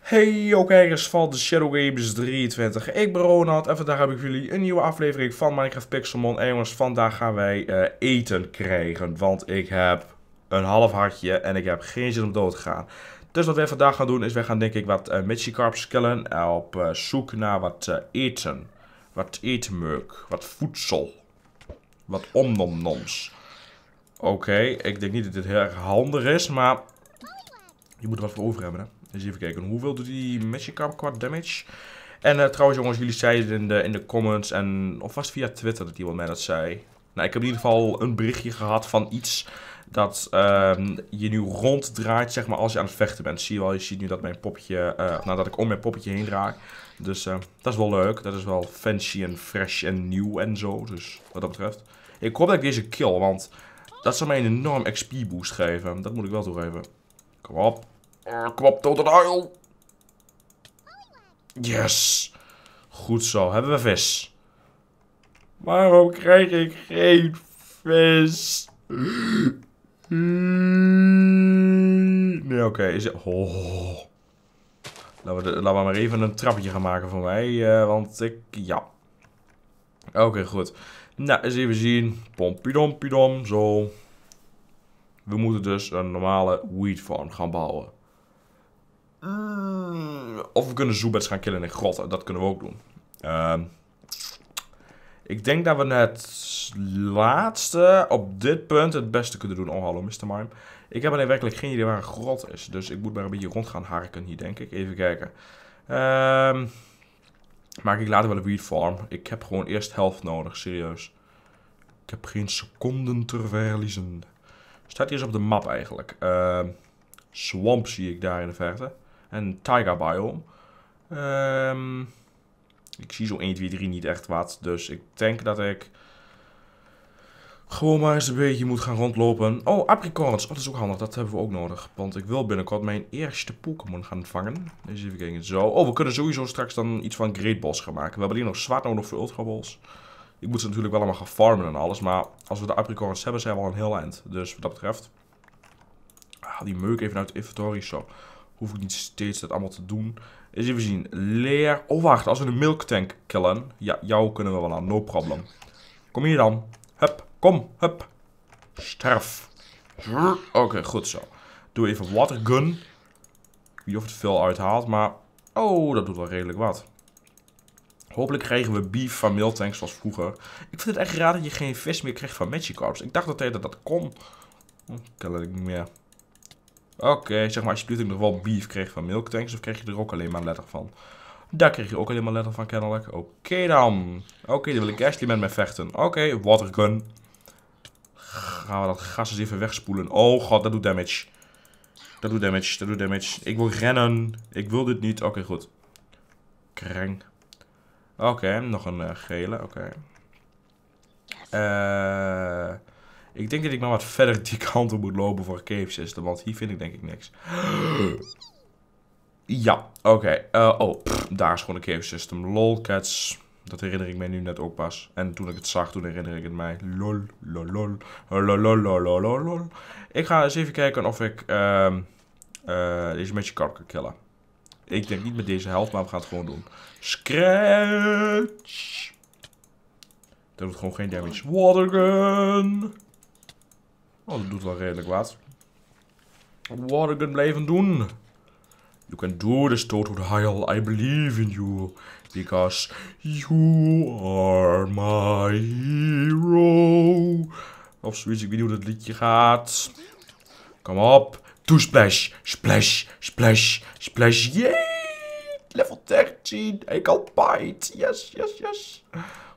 Hey yo kijkers van de Shadow Games 23, ik ben Ronald en vandaag heb ik jullie een nieuwe aflevering van Minecraft Pixelmon. En jongens, vandaag gaan wij eh, eten krijgen, want ik heb een half hartje en ik heb geen zin om dood te gaan. Dus wat wij vandaag gaan doen is wij gaan denk ik wat uh, eh, Michicarps killen eh, op uh, zoek naar wat eten. Wat etenmuk, wat voedsel, wat omnomnoms. Oké, ik denk niet dat dit heel erg handig is, maar je moet er wat voor over hebben, hè. Dus even kijken, hoeveel doet die magic Magikarp qua damage? En eh, trouwens jongens, jullie zeiden in de, in de comments en... Of was het via Twitter dat iemand mij dat zei? Nou, ik heb in ieder geval een berichtje gehad van iets dat ehm, je nu ronddraait, zeg maar, als je aan het vechten bent. Zie je wel, je ziet nu dat mijn poppetje, uh, nadat ik om mijn poppetje heen draai. Dus eh, dat is wel leuk. Dat is wel fancy en fresh en nieuw en zo. Dus wat dat betreft. Ik hoop dat ik deze kill, want dat zou mij een enorm XP boost geven. Dat moet ik wel toegeven. Kom op. Oh, kom tot huil. Yes. Goed zo, hebben we vis. Waarom krijg ik geen vis? Nee, oké. Is het... Oh. Laten, we Laten we maar even een trappetje gaan maken voor mij. Eh, want ik... Ja. Oké, goed. Nou, eens even zien. Pompidompidom, zo. We moeten dus een normale weed farm gaan bouwen. Hmm, of we kunnen zoets gaan killen in grotten. Dat kunnen we ook doen. Ehm, ik denk dat we het laatste op dit punt het beste kunnen doen. Oh, hallo Mr. Mime. Ik heb alleen nou werkelijk geen idee waar een grot is. Dus ik moet maar een beetje rond gaan harken hier, denk ik. Even kijken. Ehm, maak ik later wel een weed farm. Ik heb gewoon eerst helft nodig, serieus. Ik heb geen seconden te verliezen. Staat hier eens op de map eigenlijk. Ehm, swamp zie ik daar in de verte en Taiga Biome. Ehm, ik zie zo 1, 2, 3 niet echt wat. Dus ik denk dat ik gewoon maar eens een beetje moet gaan rondlopen. Oh, apricorns. Oh, dat is ook handig. Dat hebben we ook nodig. Want ik wil binnenkort mijn eerste Pokémon gaan vangen. Eens dus even kijken. Zo. Oh, we kunnen sowieso straks dan iets van Great Balls gaan maken. We hebben hier nog zwart nodig voor Ultra Balls. Ik moet ze natuurlijk wel allemaal gaan farmen en alles. Maar als we de apricorns hebben, zijn we al een heel eind. Dus wat dat betreft... Haal ah, die meuk even uit de inventory. Zo. Hoef ik niet steeds dat allemaal te doen. Eens even zien. Leer. Oh, wacht. Als we de milktank killen. Ja, jou kunnen we wel aan. No problem. Kom hier dan. Hup. Kom. Hup. Sterf. Oké, goed zo. Doe even watergun. Ik weet niet of het veel uithaalt, maar... Oh, dat doet wel redelijk wat. Hopelijk krijgen we beef van miltanks zoals vroeger. Ik vind het echt raar dat je geen vis meer krijgt van magic Magikarps. Ik dacht altijd dat dat kon. Hm, het niet meer. Oké, zeg maar als je in nog wel beef kreeg van milktanks, of kreeg je er ook alleen maar letter van? Daar kreeg je ook alleen maar letter van kennelijk. Oké dan. Oké, dan wil ik Ashley met mij vechten. Oké, watergun. Gaan we dat gas eens even wegspoelen. Oh god, dat doet damage. Dat doet damage, dat doet damage. Ik wil rennen. Ik wil dit niet. Oké, goed. Kreng. Oké, nog een eh, gele. Oké. Eh... Ik denk dat ik nog wat verder die kant op moet lopen voor cave system. Want hier vind ik denk ik niks. Ja, oké. Eh, oh, daar is gewoon een cave system. cats. Dat herinner ik mij nu net ook pas. En toen ik het zag, toen herinner ik het mij. Lol, lol, lol, lol, lol, lol, lol, lol. Ik ga eens even kijken of ik ehm, eh, deze met je kan killen. Ik denk niet met deze helft, maar we gaan het gewoon doen. Scratch. Dat doet gewoon geen damage. Watergun. Oh, dat doet wel redelijk wat. Watergun blijven doen. You can do this, Total Heil. I believe in you. Because you are my hero. Of zoiets, ik weet niet hoe dat liedje gaat. Kom op. to splash, splash, splash, splash. Yay! Level 13. Ik kan bite. Yes, yes, yes.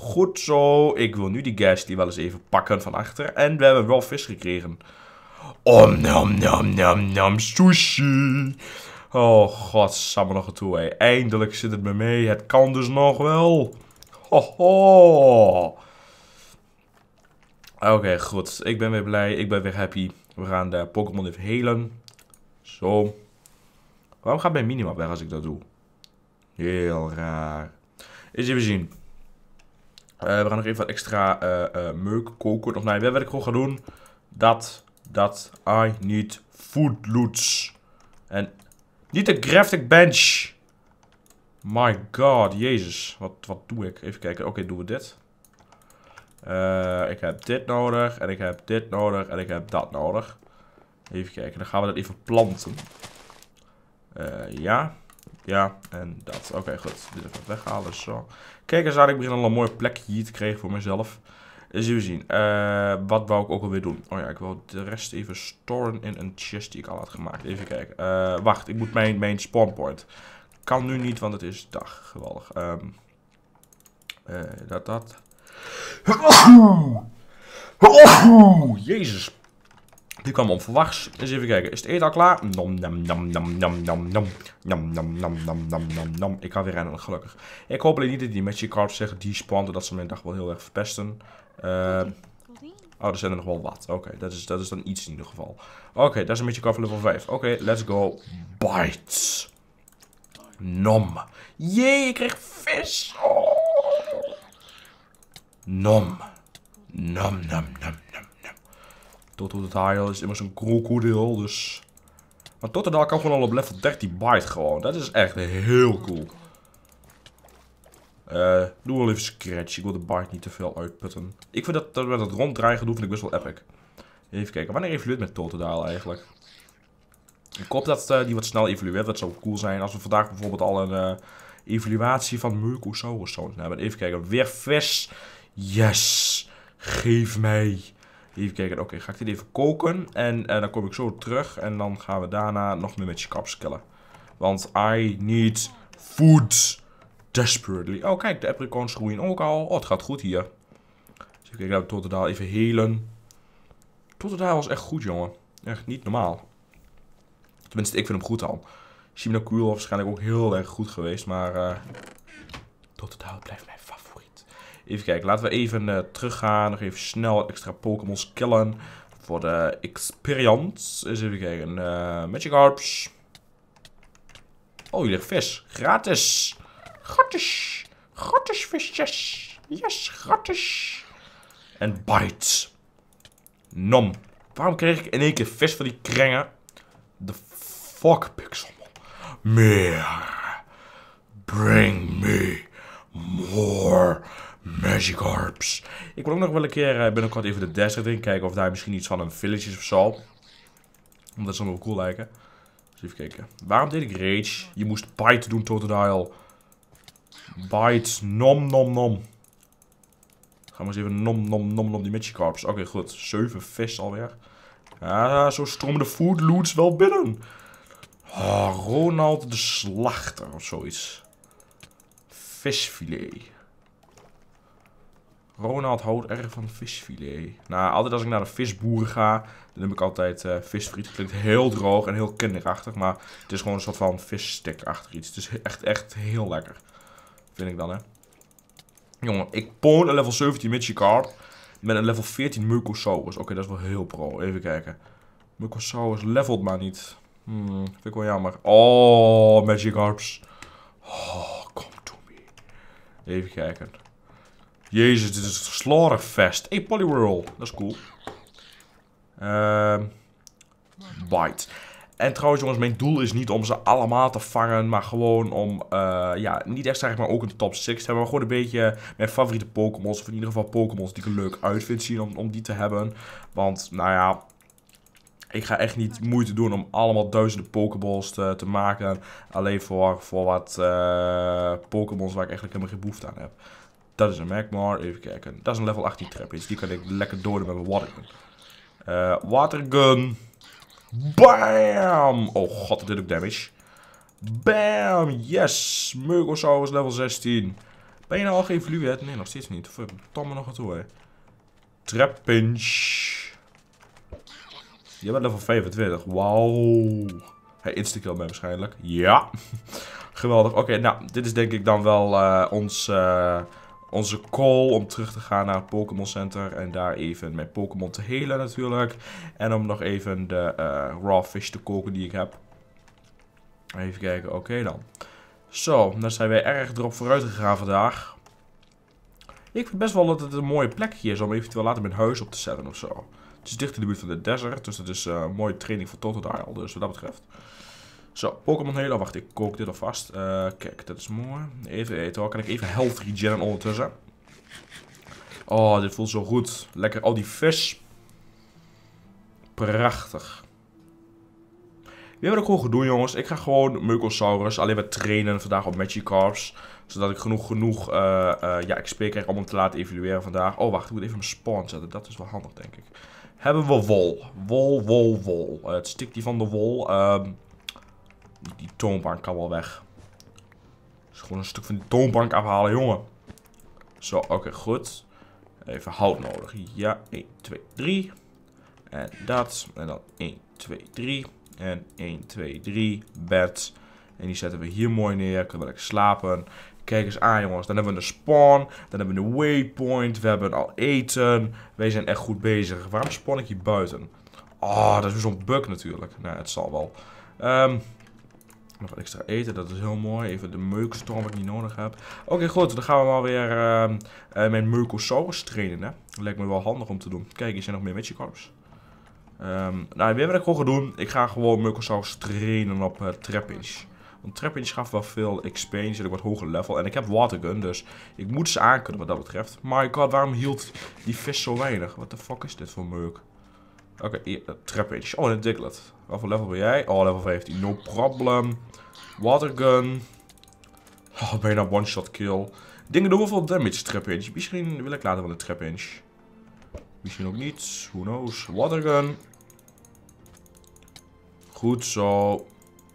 Goed zo, ik wil nu die die wel eens even pakken van achter. En we hebben wel vis gekregen. Om nom nom nom nom sushi. Oh god, samen nog toe hé. Eindelijk zit het me mee. Het kan dus nog wel. Ho, Oké, goed. Ik ben weer blij. Ik ben weer happy. We gaan de Pokémon even helen. Zo. Waarom gaat mijn minimap weg als ik dat doe? Heel raar. Eens even zien. Eh, we gaan nog even wat extra eh, eh, meuk koken. Of nee, wat ik gewoon gaan doen. Dat, dat, I need food loots. En niet de graphic bench. My god, jezus. Wat, wat doe ik? Even kijken. Oké, doen we dit. Uh, ik heb dit nodig. En ik heb dit nodig. En ik heb dat nodig. Even kijken. Dan gaan we dat even planten. Uh, ja. Ja, en dat. Oké, goed. Dit even weghalen. Zo. Kijk eens aan, ik begin al een mooie plekje hier te krijgen voor mezelf. Zullen we zien. Eh, wat wou ik ook alweer doen? Oh ja, ik wil de rest even storen in een chest die ik al had gemaakt. Even kijken. Eh, wacht, ik moet mijn, mijn spawnpoint. Kan nu niet, want het is dag. Geweldig. Um, uh, dat, dat. Oh, jezus, die kwam onverwachts. Eens even kijken. Is het eten al klaar? Nom, nom, nom, nom, nom, nom, nom. Nom, nom, nom, nom, nom, nom, Ik ga weer rennen, gelukkig. Ik hoop alleen niet dat die matchy cards zeggen die spawnen. Dat ze mijn dag wel heel erg verpesten. Eh, oh, er zijn er nog wel wat. Oké, dat, is, dat is dan iets in ieder geval. Oké, dat is een matchy card level 5. Oké, let's go. Bites. Nom. Jee, ik kreeg vis. Oh. Nom. Nom, nom, nom, nom. Tot het is immers een krokodil, dus... Maar tot kan gewoon al op level 13 bite gewoon. Dat is echt heel cool. Uh, doe wel even scratch. Ik wil de bite niet te veel uitputten. Ik vind dat, dat met dat ronddraaien gedoe vind ik best wel epic. Even kijken. Wanneer evolueert met totodaal eigenlijk? Ik hoop dat eh, die wat snel evolueert. Dat zou cool zijn. Als we vandaag bijvoorbeeld al een uh, evaluatie van Mercosaurus zouden hebben. Even kijken. Weer vis. Yes. Geef mij. Even kijken, oké, ga ik dit even koken. En eh, dan kom ik zo terug. En dan gaan we daarna nog meer met je kaps killen. Want I need food desperately. Oh, kijk, de apricorns groeien ook al. Oh, het gaat goed hier. Dus ik ga Tottendaal even helen. Tottendaal was echt goed, jongen. Echt niet normaal. Tenminste, ik vind hem goed al. Shimna was waarschijnlijk ook heel erg goed geweest, maar... Uh, eh, Tottendaal blijft mij Even kijken, laten we even eh, teruggaan. Nog even snel extra Pokémon killen. Voor de experience. Eens even kijken. Eh, Magic Harps. Oh, hier ligt vis. Gratis. Gratis. Gratis visjes. Yes, gratis. En bite. Nom. Waarom kreeg ik in één keer vis van die krengen? The fuck, Pixel. Meer. Bring me more Magikarps. Ik wil ook nog wel een keer eh, binnenkort even de desert in. Kijken of daar misschien iets van een village is of zo. Omdat ze nog wel cool lijken. Dus even kijken. Waarom deed ik rage? Je moest bite doen, Totodile. Bite. Nom, nom, nom. Gaan we eens even nom, nom, nom, nom die Magikarps. Oké, goed. Zeven vis alweer. Ah, zo stromen de food loots wel binnen. Ah, Ronald de Slachter of zoiets. Visfilet. Ronald houdt erg van visfilet. Nou, altijd als ik naar de visboeren ga, dan heb ik altijd eh, visfriet. Het klinkt heel droog en heel kinderachtig, maar het is gewoon een soort van visstek achter iets. Het is echt, echt heel lekker. Vind ik dan, hè. Jongen, ik poon een level 17 Carp met een level 14 Mucosaurus. Oké, dat is wel heel pro. Even kijken. Mucosaurus levelt maar niet. Hmm, vind ik wel jammer. Oh, Magikarps. Oh, come to me. Even kijken. Jezus, dit is slaughterfest. Hey, Polyworld. Dat is cool. Ehm... bite. En trouwens jongens, mijn doel is niet om ze allemaal te vangen, maar gewoon om, eh, ja, niet echt zeg maar ook een top 6 te hebben, maar gewoon een beetje mijn favoriete Pokémons, of in ieder geval Pokémons die ik er leuk uit vind zien om, om die te hebben. Want, nou ja, ik ga echt niet moeite doen om allemaal duizenden Pokéballs te, te maken, alleen voor, voor wat eh, Pokémons waar ik eigenlijk helemaal geen behoefte aan heb. Dat is een Magmar. Even kijken. Dat is een level 18 trap. Dus die kan ik lekker doen met mijn watergun. Eh, watergun. Bam! Oh god, dat doet ook damage. Bam! Yes! Murgosaurus level 16. Ben je nou al geëvolueerd? Nee, nog steeds niet. me nog wat hoor, hè. Trappinch. Je bent level 25. Wauw. Hij instakill mij waarschijnlijk. Ja. Geweldig. Oké, nou, dit is denk ik dan wel eh, ons... Eh, onze call om terug te gaan naar het Pokémon Center en daar even mijn Pokémon te helen natuurlijk. En om nog even de eh, raw fish te koken die ik heb. Even kijken, oké dan. Zo, daar zijn wij erg erop vooruit gegaan vandaag. Ik vind best wel dat het een mooie plekje is om eventueel later mijn huis op te zetten of zo. Het is dicht in de buurt van de desert, dus dat is een eh, mooie training voor Totodile, dus wat dat betreft. Zo, Pokémon heel. Oh, wacht, ik kook dit alvast. Uh, kijk, dat is mooi. Even eten hoor. Kan ik even health regen ondertussen. Oh, dit voelt zo goed. Lekker, al die vis. Prachtig. Weet hebben ik gewoon ga doen, jongens? Ik ga gewoon Meukosaurus alleen maar trainen vandaag op Magikarps. Zodat ik genoeg, genoeg, uh, ja, ik krijg om hem te laten evalueren vandaag. Oh, wacht, ik moet even mijn spawn zetten. Dat is wel handig, denk ik. Hebben we wol. Wol, wol, wol. het stikt die van de wol. Ehm, die toonbank kan wel weg. Dus gewoon een stuk van die toonbank afhalen, jongen. Zo, oké, goed. Even hout nodig. Ja, 1, 2, 3. En dat. En dan 1, 2, 3. En 1, 2, 3. Bed. En die zetten we hier mooi neer. Kunnen we lekker slapen. Kijk eens aan, jongens. Dan hebben we een spawn. Dan hebben we een waypoint. We hebben al eten. Wij zijn echt goed bezig. Waarom spawn ik hier buiten? Oh, dat is zo'n bug natuurlijk. Nou, het zal wel. Ehm... Nog extra eten, dat is heel mooi. Even de meukenstorm wat ik niet nodig heb. Oké, goed. Dan gaan we maar weer uh, eh, uh, eh, mijn Meukosaurus trainen. Hè? Dat lijkt me wel handig om te doen. Kijk, hier zijn nog meer je Um, nou, weet wat ik gewoon ga doen? Ik ga gewoon Meukosaurus trainen op uh, eh, inch. Want Trapinch gaf wel veel XP, zit ik wat hoger level. En ik heb Watergun, dus ik moet ze aankunnen wat dat betreft. My god, waarom hield die vis zo weinig? Wat de fuck is dit voor meuk? Oké, okay, Oh, een diglet. Wat voor level ben jij? Oh, level 15. No problem. Watergun. Oh, bijna one-shot kill. Dingen doen hoeveel damage trap inch. Misschien wil ik later wel een trap inch. Misschien ook niet. Who knows. Watergun. Goed zo.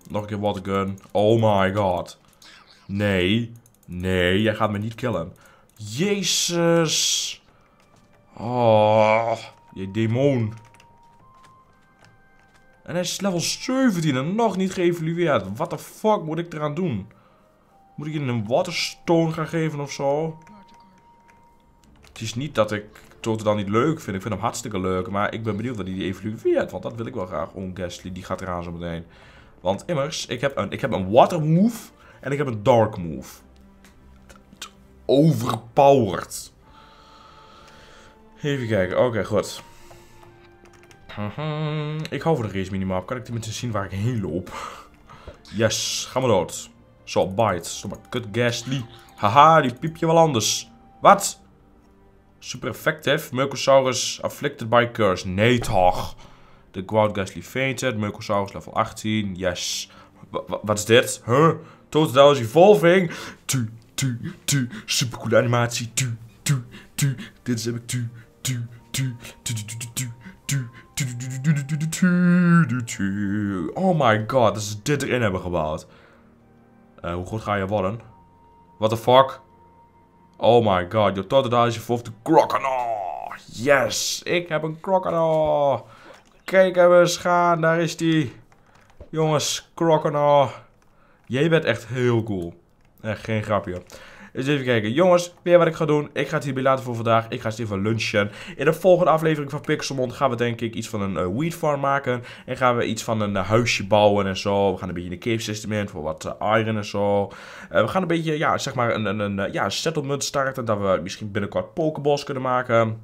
Nog een keer watergun. Oh my god. Nee. Nee, jij gaat me niet killen. Jezus. Oh, je demon. En hij is level 17 en nog niet geëvalueerd. Wat the fuck moet ik eraan doen? Moet ik je een waterstone gaan geven of zo? Het is niet dat ik dan niet leuk vind. Ik vind hem hartstikke leuk. Maar ik ben benieuwd dat hij die evalueert. Want dat wil ik wel graag. Oh, die gaat eraan zo meteen. Want immers, ik heb een, ik heb een water move. En ik heb een dark move. Overpowered. Even kijken. Oké, goed. Ik hou voor de race minimaal. Kan ik tenminste zien waar ik heen loop? Yes, ga maar dood. Zo, bite. Stop maar. Kut ghastly. Haha, die piepje wel anders. Wat? Super effective. Mercosaurus afflicted by curse. Nee toch. The quad Ghastly fainted. Mercosaurus level 18. Yes. Wat is dit? Huh? Total is evolving. Tu, tu, tu. Supercoole animatie. Tu, tu, tu. Dit is heb ik tu, tu, tu, tu, tu, tu. tu. Oh my god, dat ze dit erin hebben gebouwd. Eh, hoe goed ga je worden? What the fuck? Oh my god, je is je de crocodile. Yes, ik heb een crocodile. Kijk even eens gaan, daar is die. Jongens, crocodile. Jij bent echt heel cool. Echt geen grapje. Dus even kijken. Jongens, weer wat ik ga doen. Ik ga het hierbij laten voor vandaag. Ik ga eens even lunchen. In de volgende aflevering van Pixelmon gaan we denk ik iets van een uh, eh, wheat farm maken. En gaan we iets van een eh, huisje bouwen en zo. We gaan een beetje een cave system in voor wat eh, iron en zo. we gaan een beetje, ja, zeg maar een, een, een ja, settlement starten. Dat we misschien binnenkort pokeballs kunnen maken.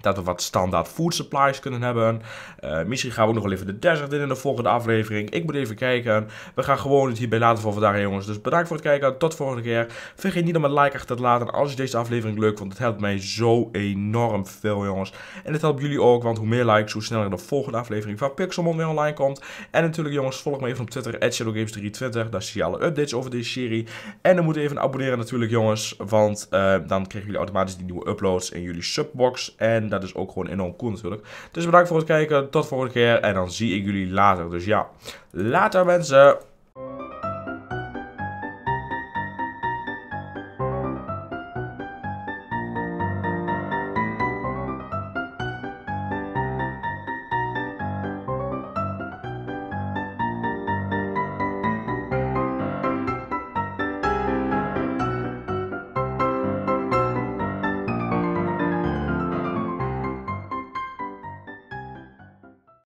Dat we wat standaard food supplies kunnen hebben. Eh, misschien gaan we ook nog wel even de desert in in de volgende aflevering. Ik moet even kijken. We gaan gewoon het hierbij laten voor vandaag, jongens. Dus bedankt voor het kijken. Tot volgende keer. Vergeet niet om een like achter te laten als je deze aflevering leuk vond. Het helpt mij zo enorm veel, jongens. En het helpt jullie ook, want hoe meer likes, hoe sneller de volgende aflevering van Pixelmon weer online komt. En natuurlijk, jongens, volg me even op Twitter, ShadowGames320. Daar zie je alle updates over deze serie. En dan moet je even abonneren natuurlijk, jongens. Want eh, dan krijgen jullie automatisch die nieuwe uploads in jullie subbox. En en dat is ook gewoon enorm cool natuurlijk. Dus bedankt voor het kijken. Tot volgende keer. En dan zie ik jullie later. Dus ja, later mensen.